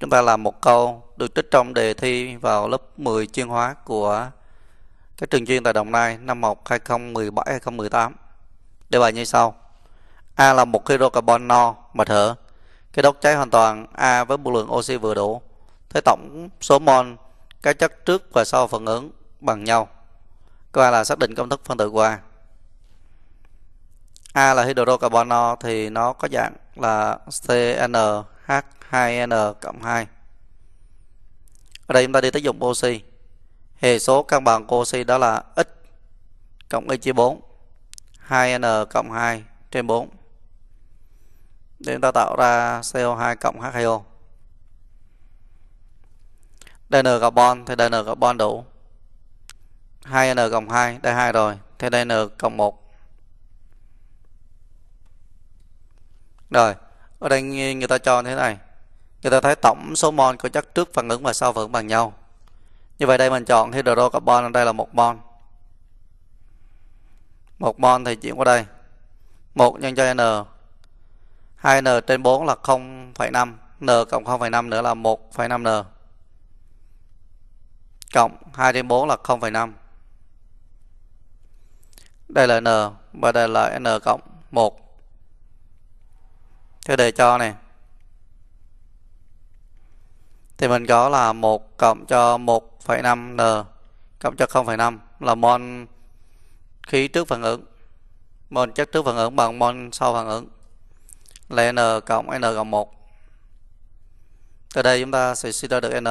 Chúng ta làm một câu được trích trong đề thi vào lớp 10 chuyên hóa của các trường chuyên tại Đồng Nai năm học 2017-2018. Đề bài như sau. A là một hydrocarbon no mà thở. Cái đốt cháy hoàn toàn A với một lượng oxy vừa đủ. Thế tổng số mol các chất trước và sau phản ứng bằng nhau. Câu A là xác định công thức phân tử của A. A là hydrocarbon no thì nó có dạng là CnH 2n cộng 2 ở đây chúng ta đi tới dụng oxy hệ số căn bằng của oxy đó là x cộng y chia 4 2n cộng 2 trên 4 để chúng ta tạo ra CO2 cộng H2O DN carbon thì DN carbon đủ 2N cộng 2 D2 rồi thì DN cộng 1 rồi ở đây người ta cho thế này người ta thấy tổng số mol của chất trước phản ứng và sau phản ứng bằng nhau như vậy đây mình chọn hydrocarbon ở đây là một mol một mol thì chuyển qua đây một nhân cho n 2n trên 4 là 0,5 n cộng 0,5 nữa là 1,5n cộng 2 trên 4 là 0,5 đây là n và đây là n cộng 1 thế đề cho này thì mình có là 1 cộng cho 1,5N cộng cho 0,5 là mol khí trước phản ứng mol chất trước phản ứng bằng mol sau phản ứng là N cộng N cộng 1 từ đây chúng ta sẽ suy ra được N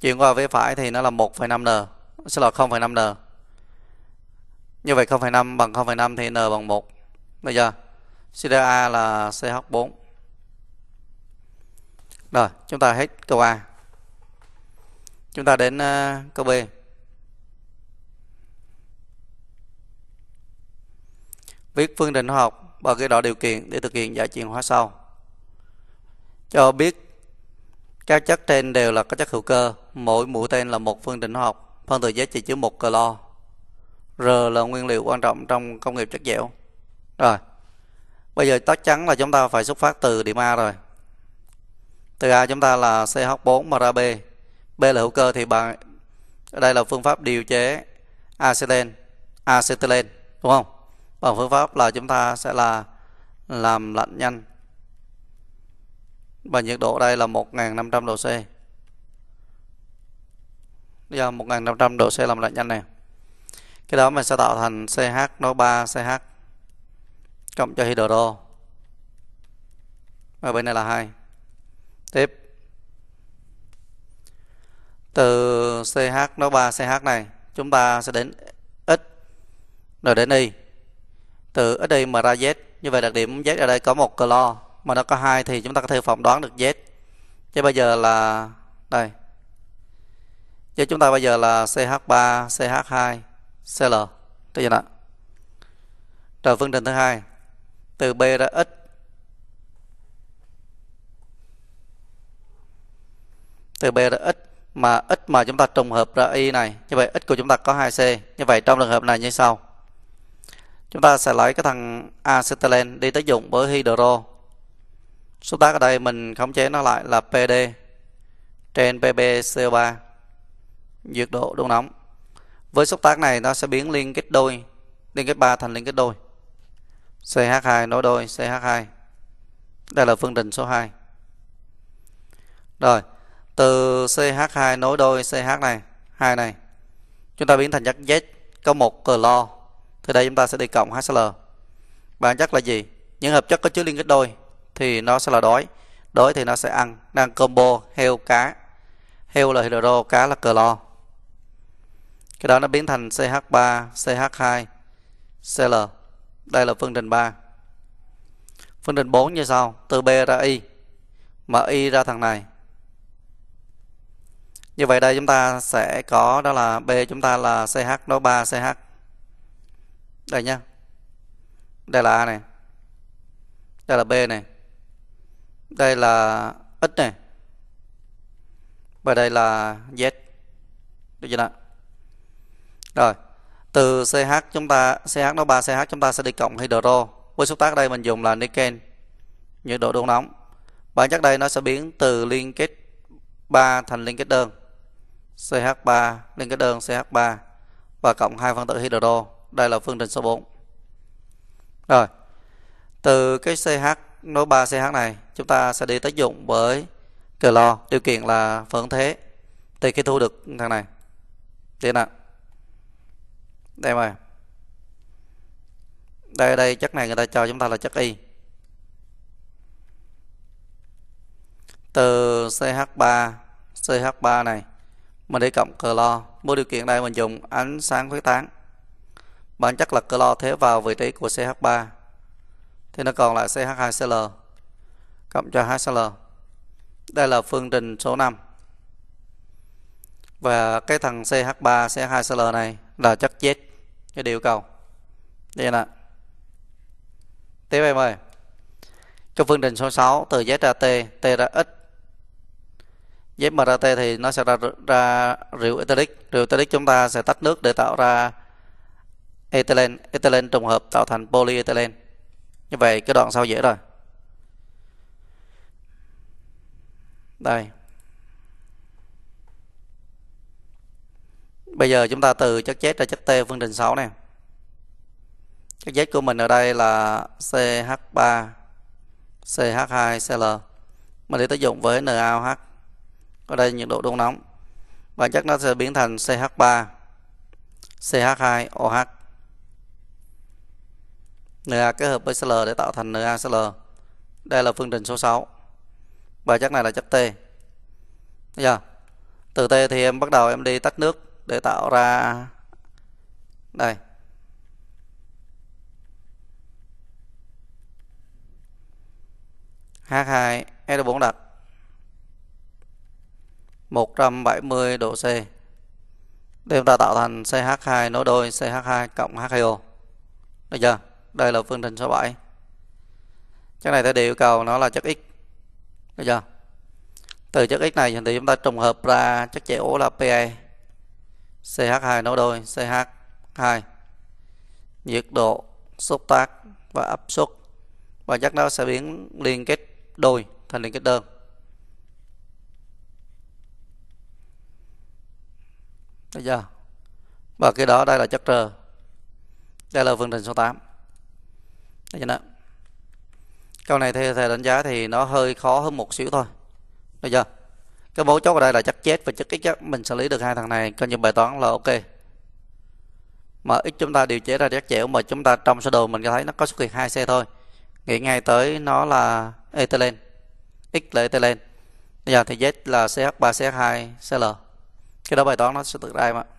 chuyển qua phía phải thì nó là 1,5N sẽ là 0,5N như vậy 0,5 bằng 0,5 thì N bằng 1 bây giờ suy ra A là CH4 rồi, chúng ta hết câu A. Chúng ta đến uh, câu B. Viết phương trình hóa học bằng cái đó điều kiện để thực hiện giải chuyển hóa sau. Cho biết các chất trên đều là các chất hữu cơ, mỗi mũi tên là một phương trình hóa học, phân tử giá trị chứa một clo. R là nguyên liệu quan trọng trong công nghiệp chất dẻo. Rồi. Bây giờ chắc chắn là chúng ta phải xuất phát từ điểm A rồi từ A chúng ta là CH4 mà ra B B là hữu cơ thì bạn đây là phương pháp điều chế acetylene acetylene đúng không bằng phương pháp là chúng ta sẽ là làm lạnh nhanh và nhiệt độ đây là 1500 độ C bây giờ 1500 độ C làm lạnh nhanh này cái đó mình sẽ tạo thành CH nó 3 CH cộng cho hydro và bên này là hai tiếp từ CH nó ba CH này chúng ta sẽ đến x rồi đến y từ x đi mà ra z như vậy đặc điểm z ở đây có một clo mà nó có hai thì chúng ta có thể phỏng đoán được z chứ bây giờ là đây chứ chúng ta bây giờ là CH3 CH2 CL tức là rồi phương trình thứ hai từ B ra x từ b ra x mà x mà chúng ta trùng hợp ra y này như vậy x của chúng ta có 2c như vậy trong trường hợp này như sau chúng ta sẽ lấy cái thằng acetylene đi tác dụng với hydro xúc tác ở đây mình khống chế nó lại là PD trên PbCO3 nhiệt độ đun nóng với xúc tác này nó sẽ biến liên kết đôi liên kết 3 thành liên kết đôi CH2 nối đôi CH2 đây là phương trình số 2 rồi từ CH2 nối đôi CH này hai này chúng ta biến thành chất Z có một clo thì đây chúng ta sẽ đi cộng HCl bản chất là gì những hợp chất có chứa liên kết đôi thì nó sẽ là đói đói thì nó sẽ ăn đang combo heo cá heo là hydro cá là clo cái đó nó biến thành CH3 CH2 CL đây là phương trình 3 phương trình 4 như sau từ B ra Y mà Y ra thằng này như vậy đây chúng ta sẽ có đó là b chúng ta là ch đó 3 ch đây nhá đây là a này đây là b này đây là x này và đây là z được chưa nào rồi từ ch chúng ta ch nó 3 ch chúng ta sẽ đi cộng hydro với xúc tác đây mình dùng là nickel nhiệt độ đun nóng bản chất đây nó sẽ biến từ liên kết 3 thành liên kết đơn CH3 lên cái đơn CH3 và cộng hai phân tử hydro. Đây là phương trình số 4. Rồi. Từ cái CH nối 3CH này, chúng ta sẽ đi tác dụng với clo, điều kiện là phản thế. Thì khi thu được thằng này. đây nè Đây mà. Đây đây chất này người ta cho chúng ta là chất y. Từ CH3 CH3 này mình để cộng clo mỗi điều kiện đây mình dùng ánh sáng khuếch tán bản chất là clo thế vào vị trí của CH3 thì nó còn lại CH2CL cộng cho HCL đây là phương trình số 5 và cái thằng CH3 CH2CL này là chất chết cái điều cầu đây nè. tiếp em ơi trong phương trình số 6 từ Z ra T T ra X với MRT thì nó sẽ ra ra rượu etylic rượu etylic chúng ta sẽ tách nước để tạo ra ethylene ethylene trùng hợp tạo thành polyethylene như vậy cái đoạn sau dễ rồi đây bây giờ chúng ta từ chất chết ra chất T phương trình 6 này chất chết của mình ở đây là CH3 CH2 CL mình để tác dụng với NaOH ở đây nhiệt độ đun nóng. Bản chất nó sẽ biến thành CH3, CH2OH. Na kết hợp với Cl để tạo thành NaCl. Đây là phương trình số 6. Và chất này là chất T. Giờ từ T thì em bắt đầu em đi tách nước để tạo ra đây. H2 S4 đặc 170 độ C để chúng ta tạo thành CH2 nối đôi CH2 cộng H2O được chưa đây là phương trình số 7 chất này thì đều yêu cầu nó là chất X được chưa từ chất X này thì chúng ta trùng hợp ra chất chẻo là PE CH2 nối đôi CH2 nhiệt độ xúc tác và áp suất và chắc nó sẽ biến liên kết đôi thành liên kết đơn Được chưa? Và cái đó đây là chất trơ. Đây là phương trình số 8. Được chưa nào? Câu này theo thầy đánh giá thì nó hơi khó hơn một xíu thôi. Được chưa? Cái mấu chốt ở đây là chất chết và chất kích chất mình xử lý được hai thằng này coi như bài toán là ok. Mà x chúng ta điều chế ra chất chẻo mà chúng ta trong sơ đồ mình có thấy nó có xuất hiện hai xe thôi. Nghĩ ngay tới nó là ethylene. X là ethylene. Bây giờ thì Z là CH3, CH2, CL cái đó bài toán nó sẽ tự ra em ạ